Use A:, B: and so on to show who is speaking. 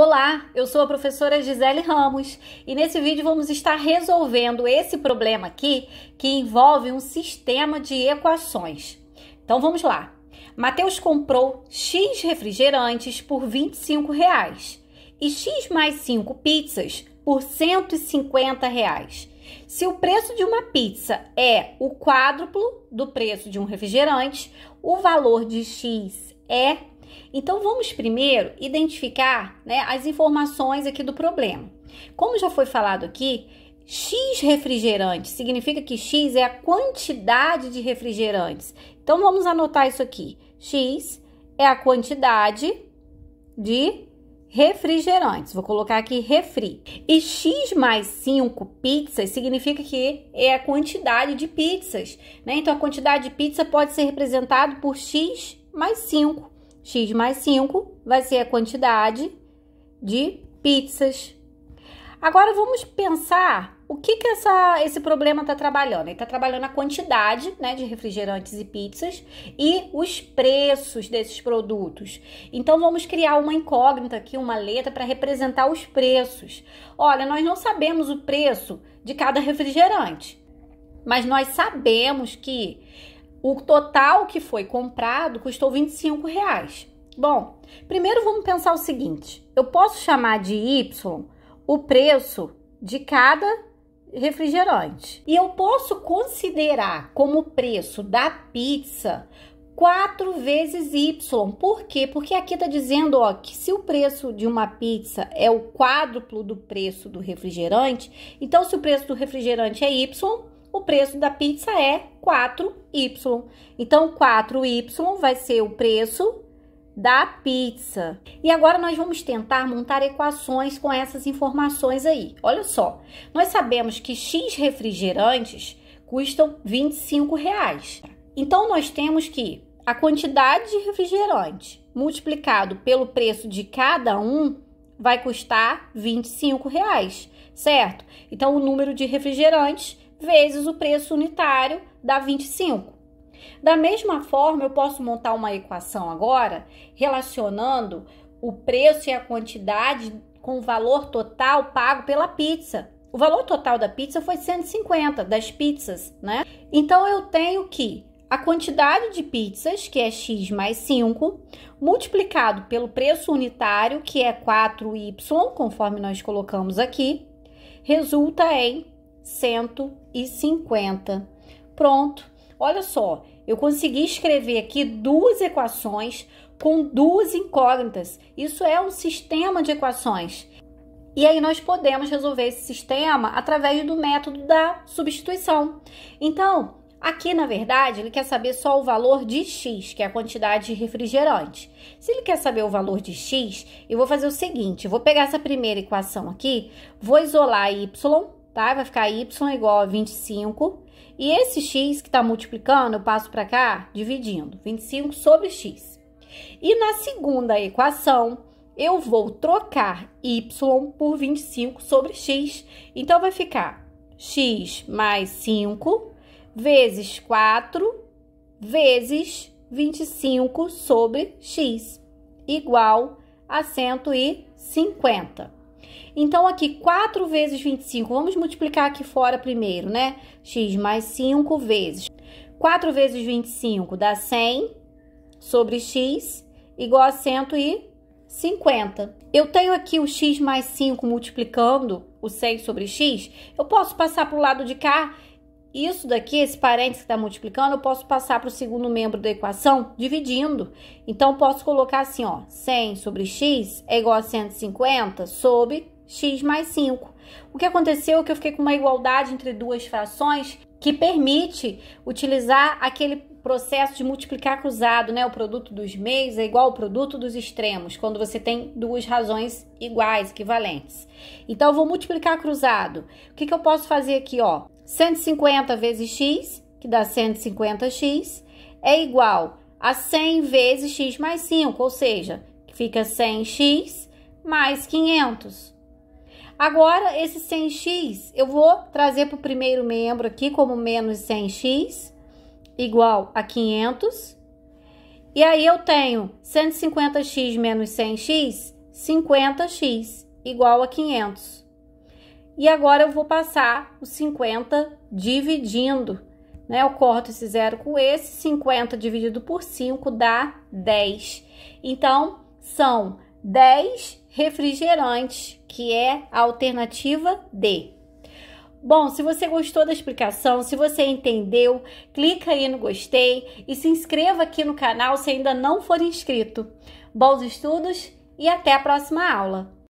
A: Olá, eu sou a professora Gisele Ramos e nesse vídeo vamos estar resolvendo esse problema aqui que envolve um sistema de equações. Então vamos lá. Mateus comprou X refrigerantes por 25 reais e X mais 5 pizzas por 150 reais. Se o preço de uma pizza é o quádruplo do preço de um refrigerante, o valor de X é então vamos primeiro identificar né, as informações aqui do problema. Como já foi falado aqui, X refrigerantes significa que X é a quantidade de refrigerantes. Então vamos anotar isso aqui. X é a quantidade de refrigerantes. Vou colocar aqui refri. E x mais 5 pizzas significa que é a quantidade de pizzas, né? Então a quantidade de pizza pode ser representada por x mais 5 x mais 5 vai ser a quantidade de pizzas. Agora vamos pensar o que, que essa, esse problema está trabalhando. Ele está trabalhando a quantidade né, de refrigerantes e pizzas e os preços desses produtos. Então vamos criar uma incógnita aqui, uma letra para representar os preços. Olha, nós não sabemos o preço de cada refrigerante, mas nós sabemos que o total que foi comprado custou 25 reais. Bom, primeiro vamos pensar o seguinte: eu posso chamar de Y o preço de cada refrigerante. E eu posso considerar como preço da pizza 4 vezes Y. Por quê? Porque aqui está dizendo ó, que se o preço de uma pizza é o quádruplo do preço do refrigerante, então se o preço do refrigerante é Y, o preço da pizza é 4Y. Então, 4Y vai ser o preço da pizza. E agora nós vamos tentar montar equações com essas informações aí. Olha só, nós sabemos que X refrigerantes custam 25 reais. Então nós temos que a quantidade de refrigerante multiplicado pelo preço de cada um vai custar 25 reais, certo? Então o número de refrigerantes vezes o preço unitário dá 25. Da mesma forma, eu posso montar uma equação agora relacionando o preço e a quantidade com o valor total pago pela pizza. O valor total da pizza foi 150 das pizzas, né? Então eu tenho que a quantidade de pizzas, que é x mais 5, multiplicado pelo preço unitário, que é 4y, conforme nós colocamos aqui, resulta em 150. Pronto. Olha só, eu consegui escrever aqui duas equações com duas incógnitas. Isso é um sistema de equações. E aí nós podemos resolver esse sistema através do método da substituição. Então, aqui na verdade, ele quer saber só o valor de x, que é a quantidade de refrigerante. Se ele quer saber o valor de x, eu vou fazer o seguinte, vou pegar essa primeira equação aqui, vou isolar y tá? Vai ficar y igual a 25. E esse x que está multiplicando, eu passo para cá dividindo, 25 sobre x. E na segunda equação, eu vou trocar y por 25 sobre x. Então, vai ficar x mais 5 vezes 4 vezes 25 sobre x, igual a 150. Então, aqui, 4 vezes 25, vamos multiplicar aqui fora primeiro, né? x mais 5 vezes. 4 vezes 25 dá 100 sobre x igual a 150. Eu tenho aqui o x mais 5 multiplicando o 100 sobre x. Eu posso passar para o lado de cá isso daqui, esse parênteses que está multiplicando, eu posso passar para o segundo membro da equação dividindo. Então, posso colocar assim, ó, 100 sobre x é igual a 150 sobre x mais 5. O que aconteceu é que eu fiquei com uma igualdade entre duas frações que permite utilizar aquele processo de multiplicar cruzado, né? O produto dos meios é igual ao produto dos extremos, quando você tem duas razões iguais, equivalentes. Então, eu vou multiplicar cruzado. O que, que eu posso fazer aqui, ó? 150 vezes x, que dá 150x, é igual a 100 vezes x mais 5, ou seja, fica 100x mais 500. Agora, esse 100x eu vou trazer para o primeiro membro aqui como menos 100x igual a 500. E aí eu tenho 150x menos 100x, 50x igual a 500. E agora eu vou passar os 50 dividindo, né? Eu corto esse zero com esse, 50 dividido por 5 dá 10. Então, são 10 refrigerantes, que é a alternativa D. Bom, se você gostou da explicação, se você entendeu, clica aí no gostei e se inscreva aqui no canal se ainda não for inscrito. Bons estudos e até a próxima aula!